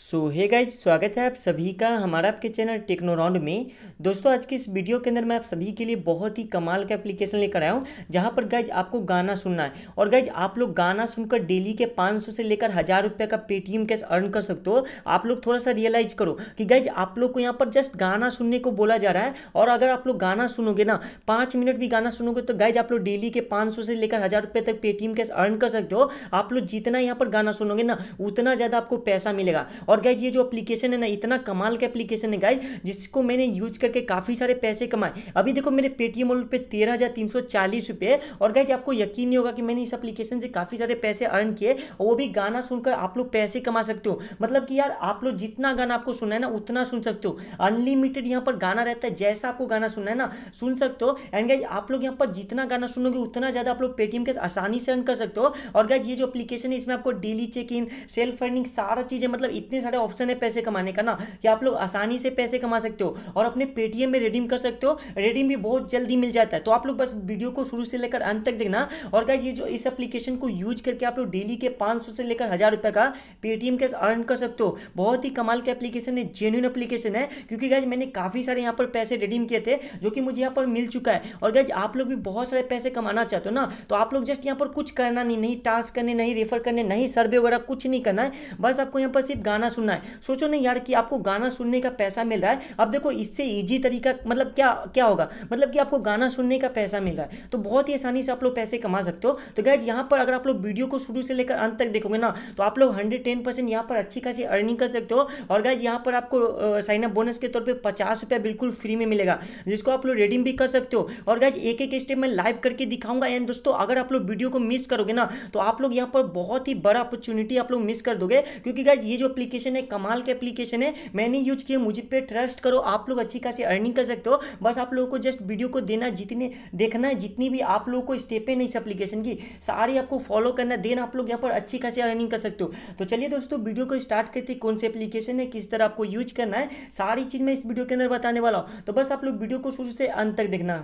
सो hey guys स्वागत है आप सभी का हमारा आपके चैनल टेक्नोराउंड में दोस्तों आज की इस वीडियो के अंदर मैं आप सभी के लिए बहुत ही कमाल का एप्लीकेशन लेकर आया हूँ जहाँ पर गाइज आपको गाना सुनना है और गाइज आप लोग गाना सुनकर डेली के 500 से लेकर हज़ार रुपये का पेटीएम कैश अर्न कर सकते हो आप लोग थोड़ा सा रियलाइज करो कि गाइज आप लोग को यहाँ पर जस्ट गाना सुनने को बोला जा रहा है और अगर आप लोग गाना सुनोगे ना पाँच मिनट भी गाना सुनोगे तो गाइज आप लोग डेली के पाँच से लेकर हज़ार रुपये तक पेटीएम कैश अर्न कर सकते हो आप लोग जितना यहाँ पर गाना सुनोगे ना उतना ज़्यादा आपको पैसा मिलेगा और गाइज ये जो एप्लीकेशन है ना इतना कमाल का एप्लीकेशन है गाइज जिसको मैंने यूज करके काफ़ी सारे पैसे कमाए अभी देखो मेरे पेटीएम वॉलेट पे तेरह हज़ार तीन सौ चालीस रुपये और गाइज आपको यकीन नहीं होगा कि मैंने इस एप्लीकेशन से काफ़ी सारे पैसे अर्न किए और वो भी गाना सुनकर आप लोग पैसे कमा सकते हो मतलब कि यार आप लोग जितना गाना आपको सुना है ना उतना सुन सकते हो अनलिमिटेड यहाँ पर गाना रहता है जैसा आपको गाना सुनना है ना सुन सकते हो एंड गाइज आप लोग यहाँ पर जितना गाना सुनोगे उतना ज़्यादा आप लोग पेटीएम के आसानी से अर्न कर सकते हो और गाइज ये जो अपलीकेशन है इसमें आपको daily check in self earning सारा चीज़ें मतलब इतने इतने सारे ऑप्शन है पैसे कमाने का ना कि आप लोग आसानी से पैसे कमा सकते हो और अपने पेटीएम में रिडीम कर सकते हो रिडीम भी बहुत जल्दी मिल जाता है तो आप लोग बस वीडियो को शुरू से लेकर अंत तक देखना और क्या ये जो इस एप्लीकेशन को यूज करके आप लोग डेली के पाँच से लेकर हज़ार रुपये का पेटीएम कैश अर्न कर सकते हो बहुत ही कमाल का एप्लीकेशन है जेन्यून एप्लीकेशन है क्योंकि गैज मैंने काफ़ी सारे यहाँ पर पैसे रिडीम किए थे जो कि मुझे यहाँ पर मिल चुका है और गैज आप लोग भी बहुत सारे पैसे कमाना चाहते हो ना तो आप लोग जस्ट यहाँ पर कुछ करना नहीं नहीं टास्क करने नहीं रेफर करने नहीं सर्वे वगैरह कुछ नहीं करना है बस आपको यहाँ पर सिर्फ गाना गाना सुनना है सोचो ना यार कि आपको गाना सुनने का पैसा मिल रहा है अब देखो इससे ईजी तरीका मतलब क्या क्या होगा मतलब कि आपको गाना सुनने का पैसा मिल रहा है तो बहुत ही आसानी से आप लोग पैसे कमा सकते हो तो गैज यहाँ पर अगर आप लोग वीडियो को शुरू से लेकर अंत तक देखोगे ना तो आप लोग हंड्रेड टेन परसेंट यहाँ पर अच्छी खासी अर्निंग कर सकते हो और गैज यहाँ पर आपको साइनअप बोनस के तौर पर पचास रुपया बिल्कुल फ्री में मिलेगा जिसको आप लोग रेडिंग भी कर सकते हो और गैज एक एक स्टेप मैं लाइव करके दिखाऊंगा एंड दोस्तों अगर आप लोग वीडियो को मिस करोगे ना तो आप लोग यहाँ पर बहुत ही बड़ा अपॉर्चुनिटी आप लोग मिस कर दोगे क्योंकि गैज ये जो अपलीकेशन एप्लीकेशन है कमाल का एप्लीकेशन है मैंने यूज किया मुझे पे ट्रस्ट करो आप लोग अच्छी खासी अर्निंग कर सकते हो बस आप लोगों को जस्ट वीडियो को देना जितने देखना है जितनी भी आप लोगों को स्टेप है इस एप्लीकेशन की सारी आपको फॉलो करना देन आप लोग यहाँ पर अच्छी खासी अर्निंग कर सकते हो तो चलिए दोस्तों वीडियो को स्टार्ट करते कौन से एप्लीकेशन है किस तरह आपको यूज करना है सारी चीज़ मैं इस वीडियो के अंदर बताने वाला हूँ तो बस आप लोग वीडियो को शुरू से अंत तक देखना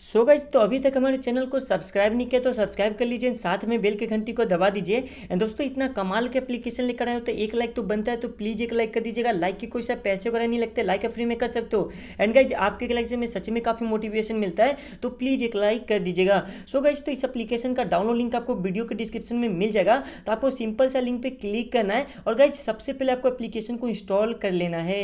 सो गाइज तो अभी तक हमारे चैनल को सब्सक्राइब नहीं किया तो सब्सक्राइब कर लीजिए साथ में बेल के घंटी को दबा दीजिए एंड दोस्तों इतना कमाल के एप्लीकेशन लेकर आए हो तो एक लाइक तो बनता है तो प्लीज़ एक लाइक कर दीजिएगा लाइक के कोई सा पैसे वगैरह नहीं लगते लाइक फ्री में कर सकते हो एंड गाइज आपके लाइक से मैं सच में काफ़ी मोटिवेशन मिलता है तो प्लीज़ एक लाइक कर दीजिएगा सो गाइज तो इस अपलीकेशन का डाउनलोड लिंक आपको वीडियो के डिस्क्रिप्शन में मिल जाएगा तो आपको सिंपल सा लिंक पर क्लिक करना है और गाइज सबसे पहले आपको एप्लीकेशन को इंस्टॉल कर लेना है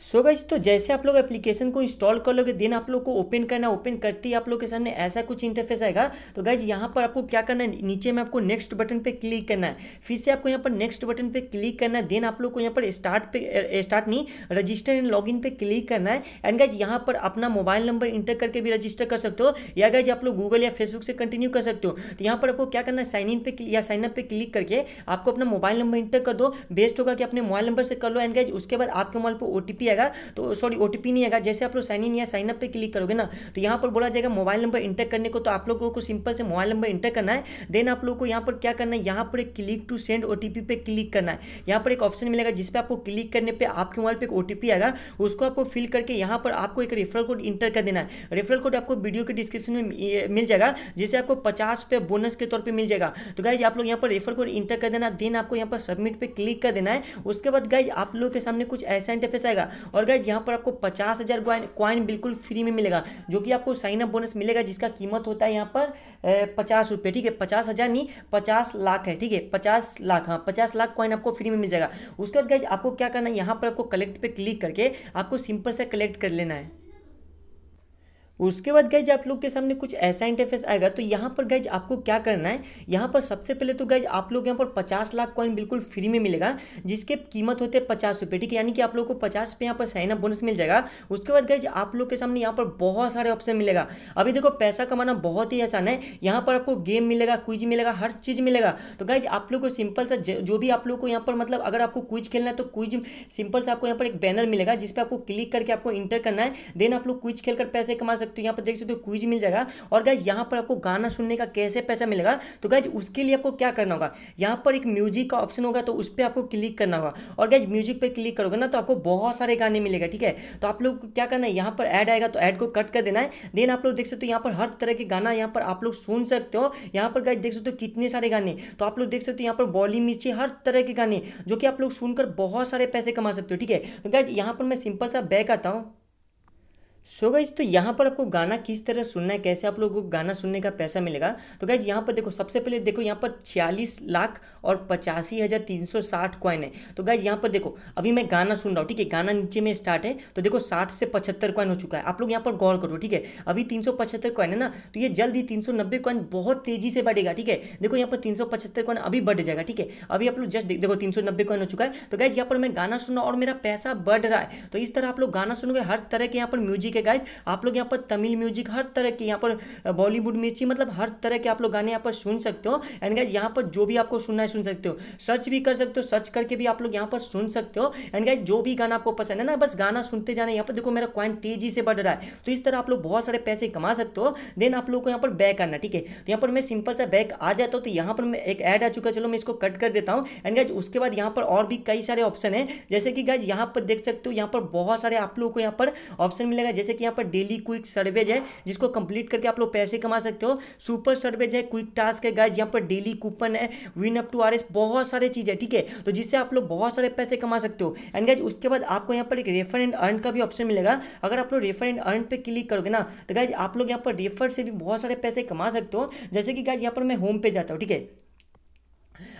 सो so गाइज तो जैसे आप लोग एप्लीकेशन को इंस्टॉल कर लोगे दिन आप लोग को ओपन करना ओपन करते ही आप लोग के सामने ऐसा कुछ इंटरफेस आएगा तो गाइज यहाँ पर आपको क्या करना है नीचे में आपको नेक्स्ट बटन पे क्लिक करना है फिर से आपको यहाँ पर नेक्स्ट बटन पे क्लिक करना है देन आप लोग को यहाँ पर स्टार्ट पे स्टार्ट नहीं रजिस्टर एंड लॉग पे क्लिक करना है एंड गाइज यहाँ पर अपना मोबाइल नंबर इंटर करके भी रजिस्टर कर सकते हो या गाइज आप लोग गूगल या फेसबुक से कंटिन्यू कर सकते हो तो यहाँ पर आपको क्या करना है साइन इन पे या साइन अप पर क्लिक करके आपको अपना मोबाइल नंबर इंटर कर दो बेस्ट होगा कि अपने मोबाइल नंबर से कर लो एंड गाइज उसके बाद आपके मोबाइल पर ओ आएगा तो सॉरी ओ नहीं आएगा जैसे आप लोग साइन इन या साइन अप पे क्लिक करोगे ना तो यहाँ पर बोला जाएगा मोबाइल नंबर इंटर करने को तो आप लोगों को सिंपल से मोबाइल नंबर इंटर करना है देन आप लोग को यहाँ पर क्या करना है यहाँ पर एक क्लिक टू सेंड ओ पे क्लिक करना है यहाँ पर एक ऑप्शन मिलेगा जिसपे आपको क्लिक करने पर आपके मोबाइल पर एक ओ आएगा उसको आपको फिल करके यहाँ पर आपको एक रेफरल कोड इंटर कर देना है रेफरल कोड आपको वीडियो के डिस्क्रिप्शन में मिल जाएगा जिससे आपको पचास रुपये बोनस के तौर पर मिल जाएगा तो गाइज आप लोग यहाँ पर रेफर कोड इंटर कर देना देन आपको यहाँ पर सबमिट पे क्लिक कर देना है उसके बाद गाइज आप लोग के सामने कुछ ऐसा इंटरफेस आएगा और गाइज यहाँ पर आपको पचास हज़ार कॉइन बिल्कुल फ्री में मिलेगा जो कि आपको साइन अप बोनस मिलेगा जिसका कीमत होता है यहाँ पर पचास रुपये ठीक है पचास हज़ार नहीं पचास लाख है ठीक है पचास लाख हाँ पचास लाख कॉइन आपको फ्री में मिल जाएगा उसके बाद गाइज आपको क्या करना है यहाँ पर आपको कलेक्ट पर क्लिक करके आपको सिंपल से कलेक्ट कर लेना है उसके बाद गाइज आप लोग के सामने कुछ ऐसा इंटरफेस आएगा तो यहाँ पर गाइज आपको क्या करना है यहाँ पर सबसे पहले तो गाइज आप लोग यहाँ पर पचास लाख कॉइन बिल्कुल फ्री में मिलेगा जिसके कीमत होते हैं पचास रुपये ठीक है यानी कि आप लोग को पचास रुपये यहाँ पर साइन अप बोनस मिल जाएगा उसके बाद गाइज आप लोग के सामने यहाँ पर बहुत सारे ऑप्शन मिलेगा अभी देखो पैसा कमाना बहुत ही आसान है यहाँ पर आपको गेम मिलेगा क्विज मिलेगा हर चीज़ मिलेगा तो गाइज आप लोग को सिंपल सा जो भी आप लोग को यहाँ पर मतलब अगर आपको क्विज खेलना है तो क्विज सिंपल सा आपको यहाँ पर एक बैनर मिलेगा जिस पर आपको क्लिक करके आपको इंटर करना है देन आप लोग क्विज खेलकर पैसे कमा सकते सकते हो यहाँ पर देख सकते हो क्विज मिल जाएगा और गाइज यहाँ पर आपको गाना सुनने का कैसे पैसा मिलेगा तो गाइज उसके लिए आपको क्या करना होगा यहाँ पर एक म्यूजिक का ऑप्शन होगा तो उस पर आपको क्लिक करना होगा और गाइज म्यूजिक पर क्लिक करोगे ना तो आपको बहुत सारे गाने मिलेगा ठीक है तो आप लोग को क्या करना है यहाँ पर ऐड आएगा तो ऐड को कट कर देना है देन आप लोग देख सकते हो यहाँ पर हर तरह के गाना यहाँ पर आप लोग सुन सकते हो यहाँ पर गाइज देख सकते हो कितने सारे गाने तो आप लोग देख सकते हो यहाँ पर बॉली मिर्ची हर तरह के गाने जो कि आप लोग सुनकर बहुत सारे पैसे कमा सकते हो ठीक है तो गाइज यहाँ पर मैं सिंपल सा बैक आता हूँ सो so गाइज तो यहाँ पर आपको गाना किस तरह सुनना है कैसे आप लोगों को गाना सुनने का पैसा मिलेगा तो गाइज यहाँ पर देखो सबसे पहले देखो यहाँ पर छियालीस लाख और पचासी हज़ार तीन सौ साठ कॉइन है तो गाइज यहाँ पर देखो अभी मैं गाना सुन रहा हूँ ठीक है गाना नीचे में स्टार्ट है तो देखो साठ से पचहत्तर कॉइन हो चुका है आप लोग यहाँ पर गौर करो ठीक है अभी तीन सौ पचहत्तर कॉइन है ना तो ये जल्द ही तीन सौ नब्बे कॉइन बहुत तेज़ी से बढ़ेगा ठीक है देखो यहाँ पर तीन सौ पचहत्तर कॉइन अभी बढ़ जाएगा ठीक है अभी आप लोग जस्ट देखो तीन सौ नब्बे कॉइन हो चुका है तो गाइज यहाँ पर मैं गाना सुन रहा और मेरा पैसा बढ़ रहा है तो इस तरह आप लोग गाना सुनोगे हर तरह के यहाँ पर म्यूजिक है गाइज आप लोग यहाँ पर तमिल म्यूजिक हर तरह के यहाँ पर बॉलीवुड म्यूजिक मतलब हर तरह के आप लोग गाने यहाँ पर सुन सकते हो एंड गाइज यहाँ पर जो भी आपको सुनना है सुन सकते हो सर्च भी कर सकते हो सर्च करके भी आप लोग यहाँ पर सुन सकते हो एंड गाइज जो भी गाना आपको पसंद है ना बस गाना सुनते जाना यहाँ पर देखो मेरा क्वाइन तेजी से बढ़ रहा है तो इस तरह आप लोग बहुत सारे पैसे कमा सकते हो देन आप लोग को यहाँ पर बैक आना ठीक है तो यहाँ पर मैं सिंपल सा बैक आ जाता हूँ तो यहाँ पर मैं एक ऐड आ चुका चलो मैं इसको कट कर देता हूँ एंड गाइज उसके बाद यहाँ पर और भी कई सारे ऑप्शन है जैसे कि गाइज यहाँ पर देख सकते हो यहाँ पर बहुत सारे आप लोगों को यहाँ पर ऑप्शन मिलेगा जैसे कि यहाँ पर डेली क्विक सर्वेज है जिसको कंप्लीट करके आप लोग पैसे कमा सकते हो सुपर सर्वेज है क्विक टास्क है गाइज यहाँ पर डेली कूपन है विन अप टू आर बहुत सारे चीज़ है ठीक है तो जिससे आप लोग बहुत सारे पैसे कमा सकते हो एंड गाइज उसके बाद आपको यहाँ पर एक रेफर एंड अर्न का भी ऑप्शन मिलेगा अगर आप लोग रेफर एंड अर्न पर क्लिक करोगे ना तो गाइज आप लोग यहाँ पर रेफर से भी बहुत सारे पैसे कमा सकते हो जैसे कि गाइज यहाँ पर मैं होम पे जाता हूँ ठीक है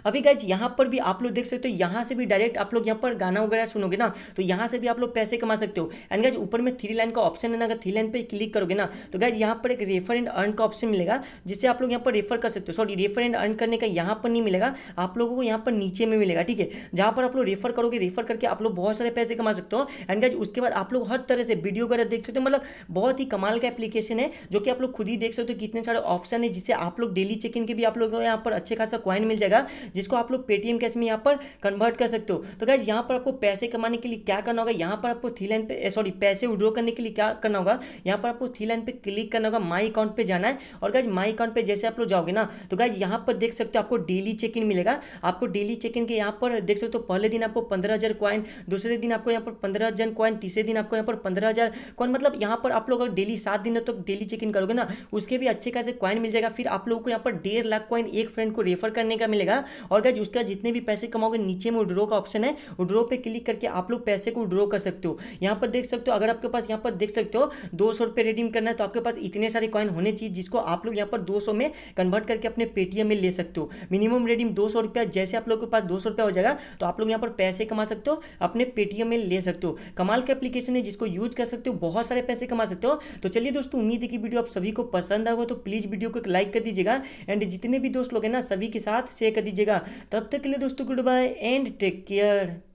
अभी गाइज यहाँ पर भी आप लोग देख सकते हो यहाँ से भी डायरेक्ट आप लोग यहाँ पर गाना वगैरह सुनोगे ना तो यहाँ से भी आप लोग पैसे कमा सकते हो एंड गाइज ऊपर में थ्री लाइन का ऑप्शन है ना अगर थ्री लाइन पर क्लिक करोगे ना तो गाइज यहाँ पर एक रेफर एंड अर्न का ऑप्शन मिलेगा जिससे आप लोग यहाँ पर रेफर कर सकते हो सॉरी रेफर एंड अर्न करने का यहाँ पर नहीं मिलेगा आप लोगों को यहाँ पर नीचे में मिलेगा ठीक है जहाँ पर आप लोग रेफर करोगे रेफर करके आप लोग बहुत सारे पैसे कमा सकते हो एंड गाइज उसके बाद आप लोग हर तरह से वीडियो वगैरह देख सकते हो मतलब बहुत ही कमाल का एप्लीकेशन है जो कि आप लोग खुद ही देख सकते हो कितने सारे ऑप्शन है जिससे आप लोग डेली चेक इन के भी आप लोगों को यहाँ पर अच्छे खासा क्वाइन मिल जाएगा जिसको आप लोग पेटीएम कैश में यहाँ पर कन्वर्ट कर सकते हो तो गैज यहाँ पर आपको पैसे कमाने के लिए क्या करना होगा यहाँ पर आपको थ्री लाइन पे सॉरी पैसे विड्रॉ करने के लिए क्या करना होगा यहाँ पर आपको थ्री लाइन पे क्लिक करना होगा माई अकाउंट पे जाना है और गैज माई अकाउंट पर जैसे आप लोग जाओगे ना तो गैज यहाँ पर देख सकते हो आपको डेली चेक इन मिलेगा आपको डेली चेक इन के यहाँ पर देख सकते हो पहले दिन आपको पंद्रह हज़ार कॉइन दूसरे दिन आपको यहाँ पर पंद्रह हज़ार कॉइन तीसरे दिन आपको यहाँ पर पंद्रह हज़ार कॉइन मतलब यहाँ पर आप लोग अगर डेली सात दिनों तक डेली चेक इन करोगे ना उसके भी अच्छे खासे कॉइन मिल जाएगा फिर आप लोगों को यहाँ पर डेढ़ लाख कॉइन एक फ्रेंड को रेफर करने का मिलेगा और गैज उसका जितने भी पैसे कमाओगे नीचे में उड्रो का ऑप्शन है उड्रो पे क्लिक करके आप लोग पैसे को उड्रो कर सकते हो यहाँ पर देख सकते हो अगर आपके पास यहाँ पर देख सकते हो दो सौ रुपये रिडीम करना है तो आपके पास इतने सारे कॉइन होने चाहिए जिसको आप लोग यहाँ पर दो सौ में कन्वर्ट करके अपने पेटीएम में ले सकते हो मिनिमम रिडीम दो सौ रुपया जैसे आप लोग के पास दो सौ रुपया हो जाएगा तो आप लोग यहाँ पर पैसे कमा सकते हो अपने पेटीएम में ले सकते हो कमाल का एप्लीकेशन है जिसको यूज कर सकते हो बहुत सारे पैसे कमा सकते हो तो चलिए दोस्तों उम्मीद है कि वीडियो आप सभी को पसंद आएगा तो प्लीज़ वीडियो को एक लाइक कर दीजिएगा एंड जितने भी दोस्त लोग हैं ना सभी के साथ शेयर कर दीजिएगा कीजिएगा तब तक के लिए दोस्तों goodbye and take care